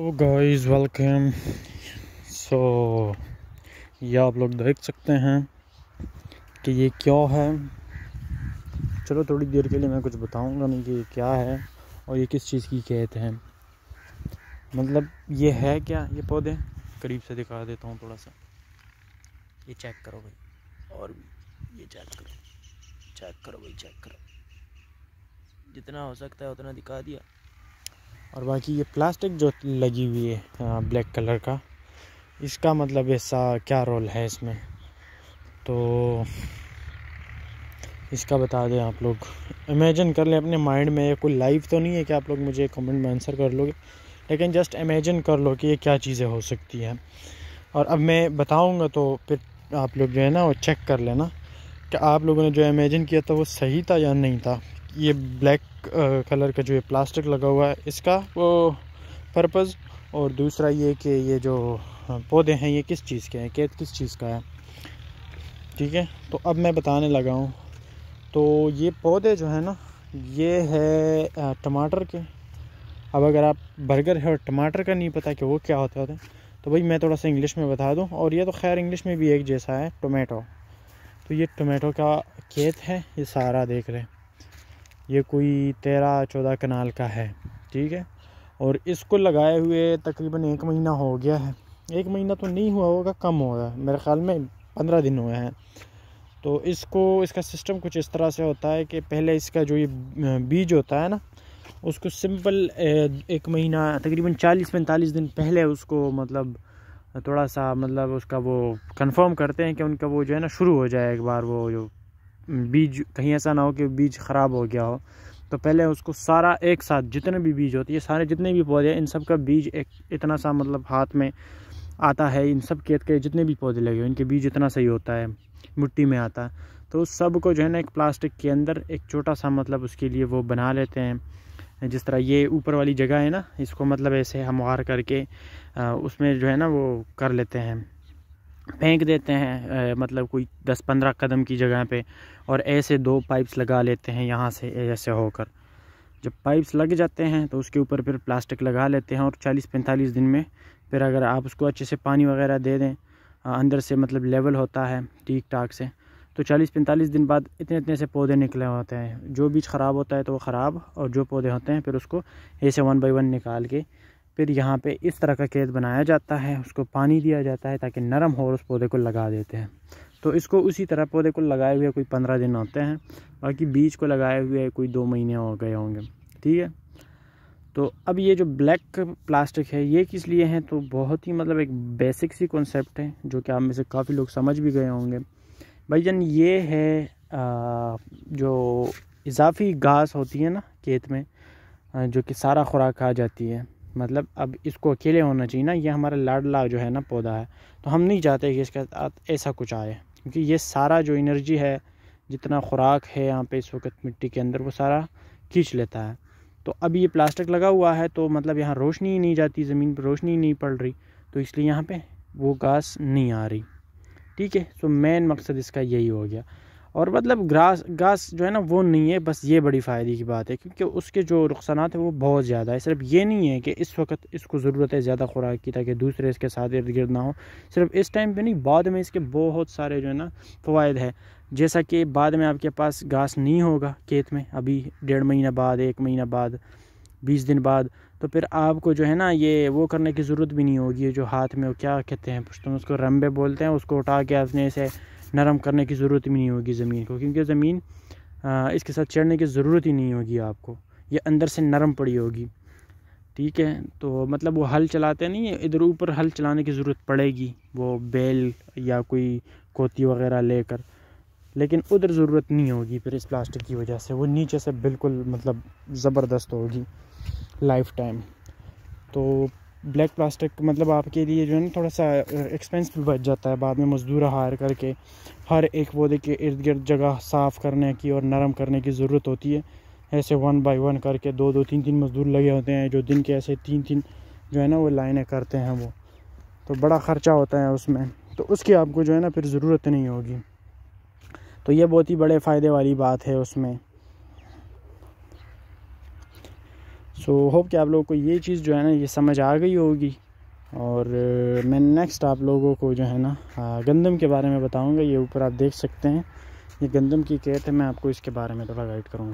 ओ guys welcome so ये आप लोग देख सकते हैं कि ये क्या है चलो थोड़ी देर के लिए मैं कुछ बताऊंगा नहीं कि ये क्या है और ये किस चीज़ की कहत है मतलब ये है क्या ये पौधे करीब से दिखा देता हूँ थोड़ा सा ये चेक करो भाई और भी ये चेक करो चेक करो भाई चेक करो जितना हो सकता है उतना दिखा दिया और बाकी ये प्लास्टिक जो लगी हुई है ब्लैक कलर का इसका मतलब ऐसा क्या रोल है इसमें तो इसका बता दें आप लोग इमेजिन कर लें अपने माइंड में कोई लाइव तो नहीं है कि आप लोग मुझे कमेंट में आंसर कर लोगे लेकिन जस्ट इमेजिन कर लो कि ये क्या चीज़ें हो सकती हैं और अब मैं बताऊंगा तो फिर आप लोग जो है ना वो चेक कर लेना कि आप लोगों ने जो इमेजिन किया था वो सही था या नहीं था ये ब्लैक कलर का जो ये प्लास्टिक लगा हुआ है इसका वो पर्पज़ और दूसरा ये कि ये जो पौधे हैं ये किस चीज़ के हैं खेत किस चीज़ का है ठीक है तो अब मैं बताने लगा हूँ तो ये पौधे जो है ना ये है टमाटर के अब अगर आप बर्गर है और टमाटर का नहीं पता कि वो क्या होता है तो भाई मैं थोड़ा सा इंग्लिश में बता दूँ और ये तो खैर इंग्लिश में भी एक जैसा है टोमेटो तो ये टोमेटो का खेत है ये सारा देख रहे हैं ये कोई तेरह चौदह कनाल का है ठीक है और इसको लगाए हुए तकरीबन एक महीना हो गया है एक महीना तो नहीं हुआ होगा कम होगा मेरे ख़्याल में पंद्रह दिन हुए हैं तो इसको इसका सिस्टम कुछ इस तरह से होता है कि पहले इसका जो ये बीज होता है ना उसको सिंपल एक महीना तकरीबन चालीस पैंतालीस दिन पहले उसको मतलब थोड़ा सा मतलब उसका वो कंफर्म करते हैं कि उनका वो जो है ना शुरू हो जाए एक बार वो जो बीज कहीं ऐसा ना हो कि बीज ख़राब हो गया हो तो पहले उसको सारा एक साथ जितने भी बीज होते हैं सारे जितने भी पौधे हैं इन सब का बीज एक इतना सा मतलब हाथ में आता है इन सब खेत के जितने भी पौधे लगे हुए इनके बीज इतना सही होता है मिट्टी में आता है तो उस सब को जो है ना एक प्लास्टिक के अंदर एक छोटा सा मतलब उसके लिए वो बना लेते हैं जिस तरह ये ऊपर वाली जगह है ना इसको मतलब ऐसे हमवार करके उसमें जो है ना वो कर लेते हैं फेंक देते हैं मतलब कोई दस पंद्रह कदम की जगह पे और ऐसे दो पाइप्स लगा लेते हैं यहाँ से ऐसे होकर जब पाइप्स लग जाते हैं तो उसके ऊपर फिर प्लास्टिक लगा लेते हैं और चालीस पैंतालीस दिन में फिर अगर आप उसको अच्छे से पानी वगैरह दे दें अंदर से मतलब लेवल होता है ठीक ठाक से तो चालीस पैंतालीस दिन बाद इतने इतने से पौधे निकले होते हैं जो बीज ख़राब होता है तो वो ख़राब और जो पौधे होते हैं फिर उसको ऐसे वन बाई वन निकाल के फिर यहाँ पे इस तरह का खेत बनाया जाता है उसको पानी दिया जाता है ताकि नरम हो उस पौधे को लगा देते हैं तो इसको उसी तरह पौधे को लगाए हुए कोई पंद्रह दिन होते हैं बाकी बीज को लगाए हुए कोई दो महीने हो गए होंगे ठीक है तो अब ये जो ब्लैक प्लास्टिक है ये किस लिए है तो बहुत ही मतलब एक बेसिक सी कॉन्सेप्ट है जो कि आप में से काफ़ी लोग समझ भी गए होंगे भाई जान ये है आ, जो इजाफी घास होती है ना खेत में जो कि सारा खुराक खा जाती है मतलब अब इसको अकेले होना चाहिए ना ये हमारा लाडला जो है ना पौधा है तो हम नहीं चाहते कि इसके साथ ऐसा कुछ आए क्योंकि ये सारा जो इनर्जी है जितना खुराक है यहाँ पे इस वक्त मिट्टी के अंदर वो सारा खींच लेता है तो अब ये प्लास्टिक लगा हुआ है तो मतलब यहाँ रोशनी ही नहीं जाती ज़मीन पर रोशनी ही नहीं पड़ रही तो इसलिए यहाँ पर वो घास नहीं आ रही ठीक है सो मेन मकसद इसका यही हो गया और मतलब ग्रास घास जो है ना वो नहीं है बस ये बड़ी फ़ायदे की बात है क्योंकि उसके जो नुकसान हैं वो बहुत ज़्यादा है सिर्फ ये नहीं है कि इस वक्त इसको ज़रूरत है ज़्यादा खुराक की ताकि दूसरे इसके साथ इर्द गिर्द ना हो सिर्फ इस टाइम पे नहीं बाद में इसके बहुत सारे जो है ना फ़वाद है जैसा कि बाद में आपके पास घास नहीं होगा खेत में अभी डेढ़ महीना बाद एक महीना बाद बीस दिन बाद तो फिर आपको जो है ना ये वो करने की ज़रूरत भी नहीं होगी जो हाथ में वो क्या कहते हैं पुश्तों उसको रंबे बोलते हैं उसको उठा के अपने से नरम करने की ज़रूरत भी नहीं होगी ज़मीन को क्योंकि ज़मीन इसके साथ चढ़ने की ज़रूरत ही नहीं होगी आपको ये अंदर से नरम पड़ी होगी ठीक है तो मतलब वो हल चलाते नहीं इधर ऊपर हल चलाने की ज़रूरत पड़ेगी वो बेल या कोई कोती वगैरह लेकर लेकिन उधर ज़रूरत नहीं होगी फिर इस प्लास्टिक की वजह से वो नीचे से बिल्कुल मतलब ज़बरदस्त होगी लाइफ टाइम तो ब्लैक प्लास्टिक मतलब आपके लिए जो है ना थोड़ा सा एक्सपेंस भी बच जाता है बाद में मज़दूर हायर करके हर एक पौधे के इर्द गिर्द जगह साफ़ करने की और नरम करने की ज़रूरत होती है ऐसे वन बाय वन करके दो दो तीन तीन मज़दूर लगे होते हैं जो दिन के ऐसे तीन तीन जो है ना वो लाइनें करते हैं वो तो बड़ा ख़र्चा होता है उसमें तो उसकी आपको जो है ना फिर ज़रूरत नहीं होगी तो ये बहुत ही बड़े फ़ायदे वाली बात है उसमें सो so, होप कि आप लोगों को ये चीज़ जो है ना ये समझ आ गई होगी और uh, मैं नेक्स्ट आप लोगों को जो है ना गंदम uh, के बारे में बताऊंगा ये ऊपर आप देख सकते हैं ये गंदम की कैट है मैं आपको इसके बारे में थोड़ा गाइड करूँगा